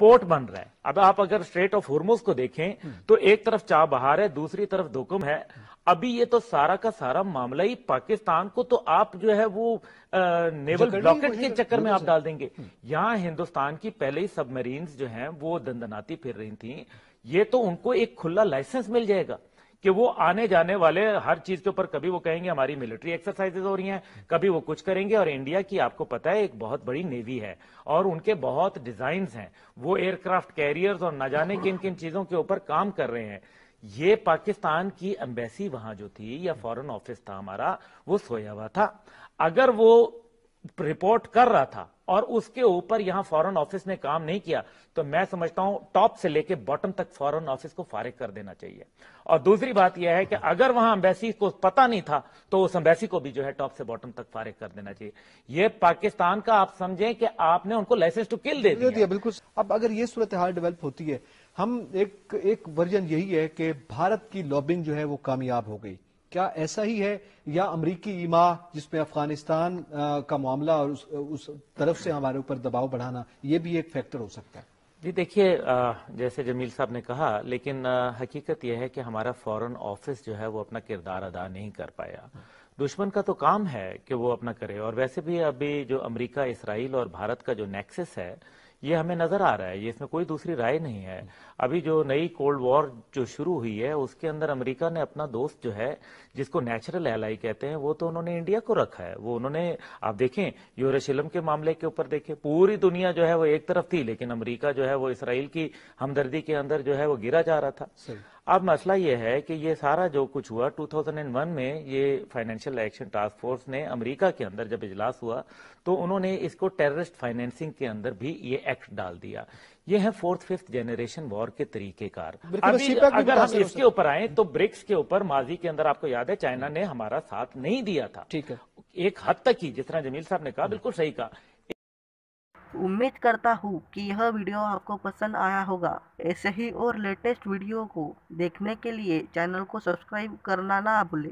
Port बन रहा है अब आप अगर स्ट्रेट ऑफ हुरमुज को देखें हम्म। तो एक तरफ बहार है दूसरी तरफ दुकुम है हम्म। अभी ये तो सारा का सारा मामला ही पाकिस्तान को तो आप जो है वो आ, नेवल ब्लॉकेट के चक्कर में आप डाल देंगे हम्म। यहां हिंदुस्तान की पहले ही सबमरीन जो हैं वो दंदनाती फिर रही थी ये तो उनको एक खुला लाइसेंस मिल जाएगा कि वो आने जाने वाले हर चीज के ऊपर कभी वो कहेंगे हमारी मिलिट्री एक्सरसाइजेज हो रही हैं कभी वो कुछ करेंगे और इंडिया की आपको पता है एक बहुत बड़ी नेवी है और उनके बहुत डिजाइन हैं वो एयरक्राफ्ट कैरियर्स और ना जाने किन किन चीजों के ऊपर काम कर रहे हैं ये पाकिस्तान की एम्बेसी वहां जो थी या फॉरन ऑफिस था हमारा वो सोया हुआ था अगर वो रिपोर्ट कर रहा था और उसके ऊपर यहां फॉरेन ऑफिस ने काम नहीं किया तो मैं समझता हूं टॉप से लेके बॉटम तक फॉरेन ऑफिस को फारिग कर देना चाहिए और दूसरी बात यह है कि अगर वहां अम्बेसी को पता नहीं था तो उस अम्बेसी को भी जो है टॉप से बॉटम तक फारिग कर देना चाहिए यह पाकिस्तान का आप समझें कि आपने उनको लाइसेंस टू किल दे दिया बिल्कुल अब अगर ये सूरत हाल डेवलप होती है हम एक एक वर्जन यही है कि भारत की लॉबिंग जो है वो कामयाब हो गई क्या ऐसा ही है या अमरीकी ईमा जिसमें अफगानिस्तान का मामला और उस, उस तरफ से हमारे ऊपर दबाव बढ़ाना ये भी एक फैक्टर हो सकता है जी देखिए जैसे जमील साहब ने कहा लेकिन हकीकत यह है कि हमारा फॉरेन ऑफिस जो है वो अपना किरदार अदा नहीं कर पाया दुश्मन का तो काम है कि वो अपना करे और वैसे भी अभी जो अमेरिका इसराइल और भारत का जो नेक्सेस है ये हमें नजर आ रहा है ये इसमें कोई दूसरी राय नहीं है अभी जो नई कोल्ड वॉर जो शुरू हुई है उसके अंदर अमेरिका ने अपना दोस्त जो है जिसको नेचुरल एलाई कहते हैं वो तो उन्होंने इंडिया को रखा है वो उन्होंने आप देखें यूरोशिलम के मामले के ऊपर देखें पूरी दुनिया जो है वो एक तरफ थी लेकिन अमरीका जो है वो इसराइल की हमदर्दी के अंदर जो है वो गिरा जा रहा था अब मसला यह है कि ये सारा जो कुछ हुआ 2001 में ये फाइनेंशियल एक्शन टास्क फोर्स ने अमेरिका के अंदर जब इजलास हुआ तो उन्होंने इसको टेररिस्ट फाइनेंसिंग के अंदर भी ये एक्ट डाल दिया ये है फोर्थ फिफ्थ जेनरेशन वॉर के तरीकेकार अभी अगर हम इसके ऊपर आए तो ब्रिक्स के ऊपर माजी के अंदर आपको याद है चाइना ने हमारा साथ नहीं दिया था ठीक है एक हद तक ही जिस तरह जमील साहब ने कहा बिल्कुल सही कहा उम्मीद करता हूँ कि यह वीडियो आपको पसंद आया होगा ऐसे ही और लेटेस्ट वीडियो को देखने के लिए चैनल को सब्सक्राइब करना ना भूलें